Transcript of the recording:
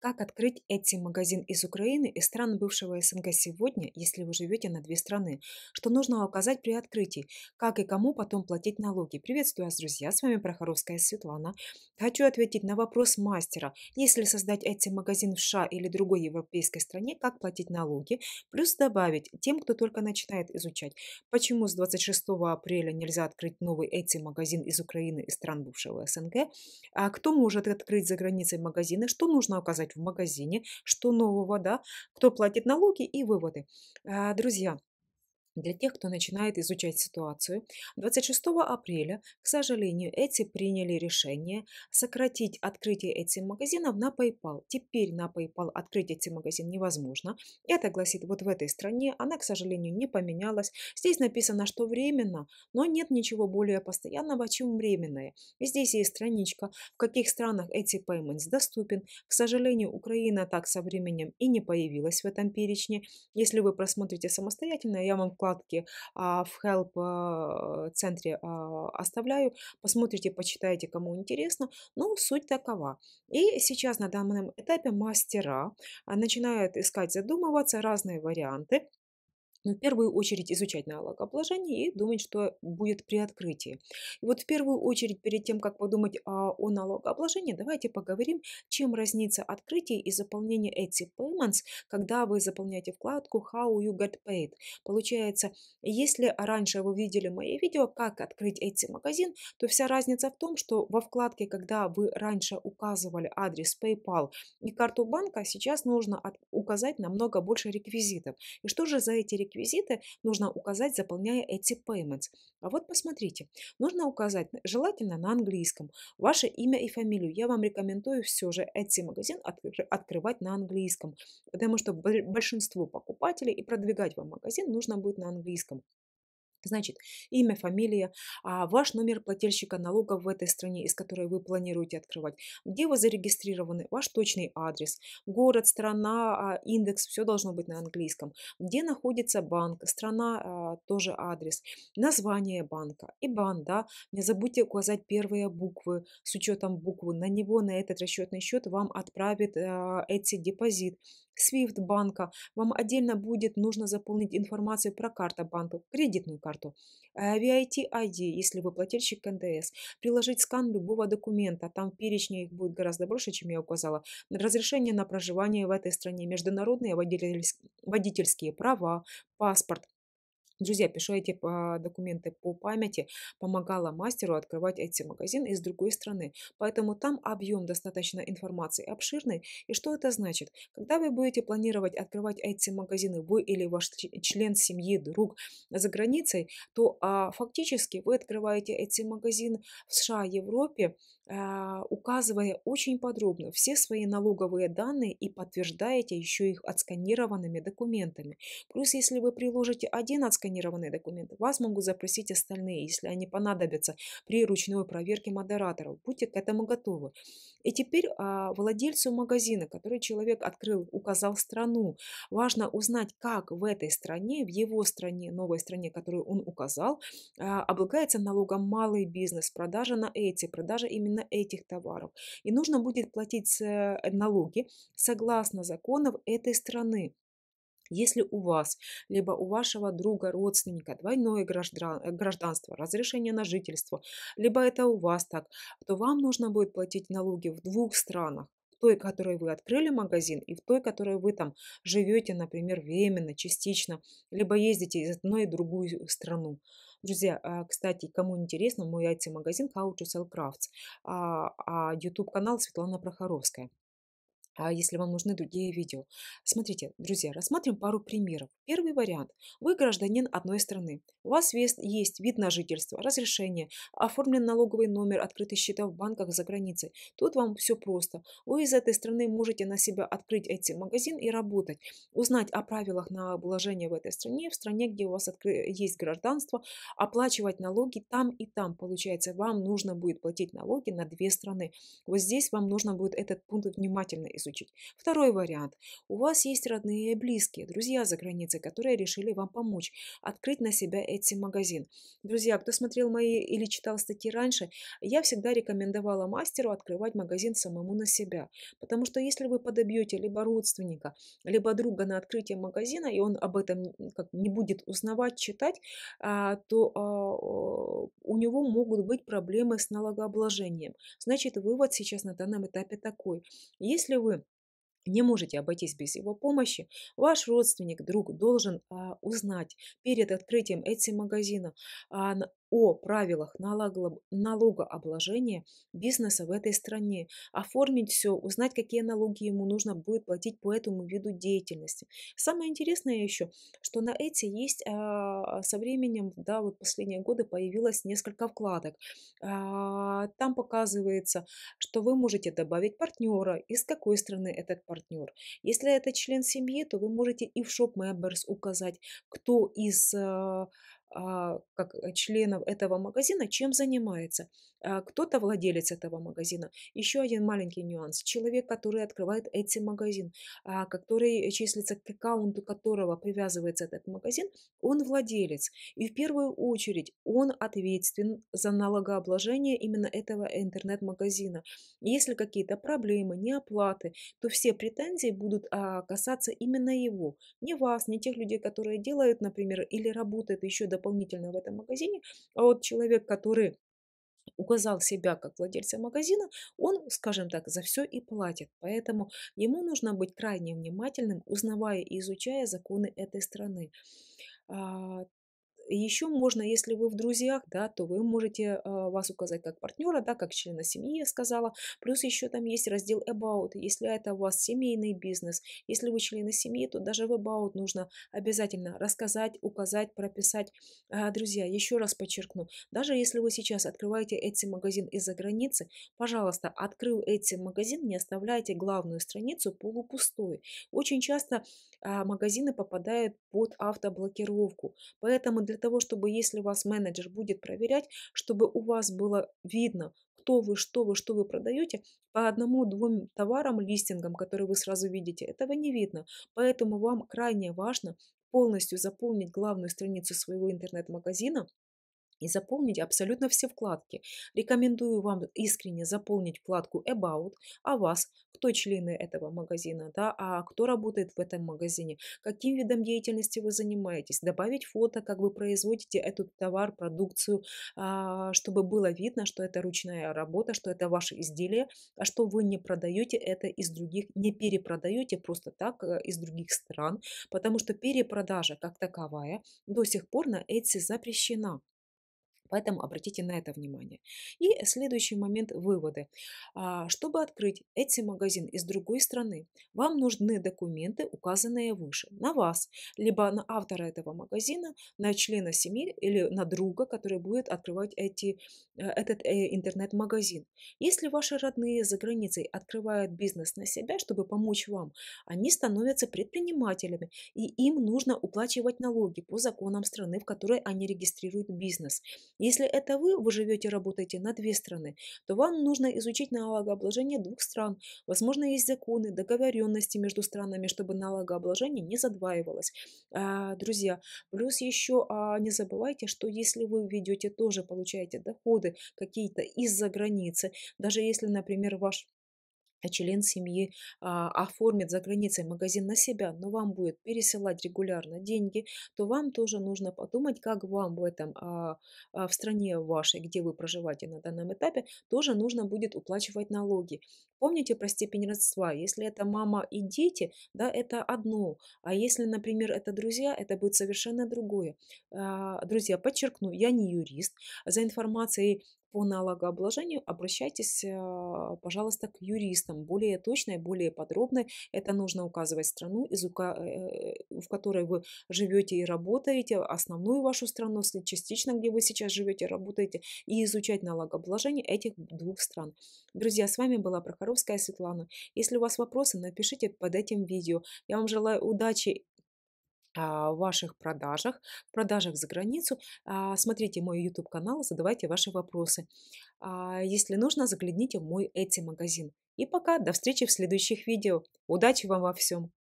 Как открыть эти магазин из Украины и стран бывшего СНГ сегодня, если вы живете на две страны? Что нужно указать при открытии? Как и кому потом платить налоги? Приветствую вас, друзья! С вами Прохоровская Светлана. Хочу ответить на вопрос мастера. Если создать эти магазин в США или другой европейской стране, как платить налоги? Плюс добавить тем, кто только начинает изучать. Почему с 26 апреля нельзя открыть новый эти магазин из Украины и стран бывшего СНГ? А кто может открыть за границей магазины? Что нужно указать в магазине, что нового, да, кто платит налоги и выводы. А, друзья, для тех, кто начинает изучать ситуацию, 26 апреля, к сожалению, эти приняли решение сократить открытие этих магазинов на PayPal. Теперь на PayPal открыть эти магазин невозможно. Это гласит вот в этой стране, она, к сожалению, не поменялась. Здесь написано, что временно, но нет ничего более постоянного, чем временное. И здесь есть страничка, в каких странах эти payments доступен. К сожалению, Украина так со временем и не появилась в этом перечне. Если вы просмотрите самостоятельно, я вам вкладываю вкладке а, в Help-центре э, а, оставляю. Посмотрите, почитайте, кому интересно. Но ну, суть такова. И сейчас на данном этапе мастера начинают искать, задумываться разные варианты но ну, в первую очередь изучать налогообложение и думать, что будет при открытии. И вот в первую очередь, перед тем, как подумать о, а, о налогообложении, давайте поговорим, чем разница открытие и заполнение эти payments, когда вы заполняете вкладку How you got paid. Получается, если раньше вы видели мои видео, как открыть эти магазин, то вся разница в том, что во вкладке, когда вы раньше указывали адрес PayPal и карту банка, сейчас нужно от, указать намного больше реквизитов. И что же за эти реквизиты? реквизиты нужно указать, заполняя эти payments. А вот посмотрите, нужно указать, желательно на английском, ваше имя и фамилию. Я вам рекомендую все же эти магазин открывать на английском, потому что большинство покупателей и продвигать вам магазин нужно будет на английском. Значит, имя, фамилия, а ваш номер плательщика налогов в этой стране, из которой вы планируете открывать, где вы зарегистрированы, ваш точный адрес, город, страна, а, индекс, все должно быть на английском, где находится банк, страна, а, тоже адрес, название банка, ИБАН, да, не забудьте указать первые буквы, с учетом буквы, на него, на этот расчетный счет вам отправит эти депозит, SWIFT банка, вам отдельно будет нужно заполнить информацию про карту банка, кредитную карту, карту, VIT-ID, а если вы плательщик НДС, приложить скан любого документа, там перечня их будет гораздо больше, чем я указала, разрешение на проживание в этой стране, международные водительские права, паспорт, Друзья, пишу эти а, документы по памяти, помогала мастеру открывать эти магазин из другой страны, поэтому там объем достаточно информации обширный. И что это значит? Когда вы будете планировать открывать эти магазины, вы или ваш член семьи, друг за границей, то а, фактически вы открываете эти магазины в США, Европе, а, указывая очень подробно все свои налоговые данные и подтверждаете еще их отсканированными документами. Плюс, если вы приложите один отсканированный отсканированные документы. Вас могут запросить остальные, если они понадобятся при ручной проверке модераторов. Будьте к этому готовы. И теперь а, владельцу магазина, который человек открыл, указал страну, важно узнать, как в этой стране, в его стране, новой стране, которую он указал, а, облагается налогом малый бизнес, продажа на эти, продажа именно этих товаров. И нужно будет платить э, налоги согласно законов этой страны. Если у вас, либо у вашего друга, родственника двойное э, гражданство, разрешение на жительство, либо это у вас так, то вам нужно будет платить налоги в двух странах той, которой вы открыли магазин, и в той, которой вы там живете, например, временно, частично, либо ездите из одной в другую страну. Друзья, а, кстати, кому интересно, мой IT-магазин How to Sell Crafts, а, а YouTube-канал Светлана Прохоровская. А если вам нужны другие видео. Смотрите, друзья, рассмотрим пару примеров. Первый вариант. Вы гражданин одной страны. У вас есть вид на жительство, разрешение, оформлен налоговый номер, открыты счета в банках за границей. Тут вам все просто. Вы из этой страны можете на себя открыть эти магазин и работать. Узнать о правилах на налогообложения в этой стране, в стране, где у вас есть гражданство, оплачивать налоги там и там. Получается, вам нужно будет платить налоги на две страны. Вот здесь вам нужно будет этот пункт внимательно изучить изучить. Второй вариант. У вас есть родные и близкие, друзья за границей, которые решили вам помочь открыть на себя эти магазин. Друзья, кто смотрел мои или читал статьи раньше, я всегда рекомендовала мастеру открывать магазин самому на себя. Потому что если вы подобьете либо родственника, либо друга на открытие магазина, и он об этом как, не будет узнавать, читать, а, то а, у него могут быть проблемы с налогообложением. Значит, вывод сейчас на данном этапе такой. Если вы не можете обойтись без его помощи, ваш родственник, друг должен а, узнать перед открытием этим магазина, а, о правилах налогообложения бизнеса в этой стране, оформить все, узнать, какие налоги ему нужно будет платить по этому виду деятельности. Самое интересное еще, что на эти есть а, со временем, да, вот последние годы появилось несколько вкладок. А, там показывается, что вы можете добавить партнера, из какой страны этот партнер. Если это член семьи, то вы можете и в шоп members указать, кто из а, а, как э, членов этого магазина, чем занимается. А, кто-то владелец этого магазина. Еще один маленький нюанс. Человек, который открывает эти магазин, а, который э, числится к аккаунту которого привязывается этот магазин, он владелец. И в первую очередь он ответственен за налогообложение именно этого интернет-магазина. Если какие-то проблемы, неоплаты, то все претензии будут касаться именно его. Не вас, не тех людей, которые делают, например, или работают еще до дополнительно в этом магазине, а вот человек, который указал себя как владельца магазина, он, скажем так, за все и платит. Поэтому ему нужно быть крайне внимательным, узнавая и изучая законы этой страны. А, еще можно, если вы в друзьях, да, то вы можете а, вас указать как партнера, да, как члена семьи, я сказала. Плюс еще там есть раздел About. Если это у вас семейный бизнес, если вы члены семьи, то даже в About нужно обязательно рассказать, указать, прописать. А, друзья, еще раз подчеркну, даже если вы сейчас открываете эти магазин из-за границы, пожалуйста, открыв эти магазин, не оставляйте главную страницу полупустой. Очень часто а, магазины попадают под автоблокировку, поэтому для того, чтобы если вас менеджер будет проверять, чтобы у вас было видно, кто вы, что вы, что вы продаете, по одному-двум товарам, листингам, которые вы сразу видите, этого не видно. Поэтому вам крайне важно полностью заполнить главную страницу своего интернет-магазина, и заполните абсолютно все вкладки. Рекомендую вам искренне заполнить вкладку About, о «А вас, кто члены этого магазина, да, а кто работает в этом магазине, каким видом деятельности вы занимаетесь, добавить фото, как вы производите этот товар, продукцию, а, чтобы было видно, что это ручная работа, что это ваше изделие, а что вы не продаете это из других, не перепродаете просто так э, из других стран, потому что перепродажа как таковая до сих пор на Etsy запрещена. Поэтому обратите на это внимание. И следующий момент выводы. А, чтобы открыть эти магазин из другой страны, вам нужны документы, указанные выше, на вас, либо на автора этого магазина, на члена семьи или на друга, который будет открывать эти, э, этот э, интернет-магазин. Если ваши родные за границей открывают бизнес на себя, чтобы помочь вам, они становятся предпринимателями, и им нужно уплачивать налоги по законам страны, в которой они регистрируют бизнес. Если это вы, вы живете и работаете на две страны, то вам нужно изучить налогообложение двух стран. Возможно, есть законы, договоренности между странами, чтобы налогообложение не задваивалось. А, друзья, плюс еще а, не забывайте, что если вы ведете тоже, получаете доходы какие-то из-за границы, даже если, например, ваш а член семьи а, оформит за границей магазин на себя, но вам будет пересылать регулярно деньги, то вам тоже нужно подумать, как вам в этом, а, а, в стране вашей, где вы проживаете на данном этапе, тоже нужно будет уплачивать налоги. Помните про степень родства? Если это мама и дети, да, это одно. А если, например, это друзья, это будет совершенно другое. А, друзья, подчеркну, я не юрист. За информацией по налогообложению обращайтесь, э, пожалуйста, к юристам. Более точной, более подробной. Это нужно указывать страну, из ука... Э, э, в которой вы живете и работаете, основную вашу страну, частично, где вы сейчас живете, и работаете, и изучать налогообложение этих двух стран. Друзья, с вами была Прохоровская Светлана. Если у вас вопросы, напишите под этим видео. Я вам желаю удачи а, в ваших продажах, в продажах за границу. А, смотрите мой YouTube-канал, задавайте ваши вопросы. А, если нужно, загляните в мой эти магазин. И пока, до встречи в следующих видео. Удачи вам во всем!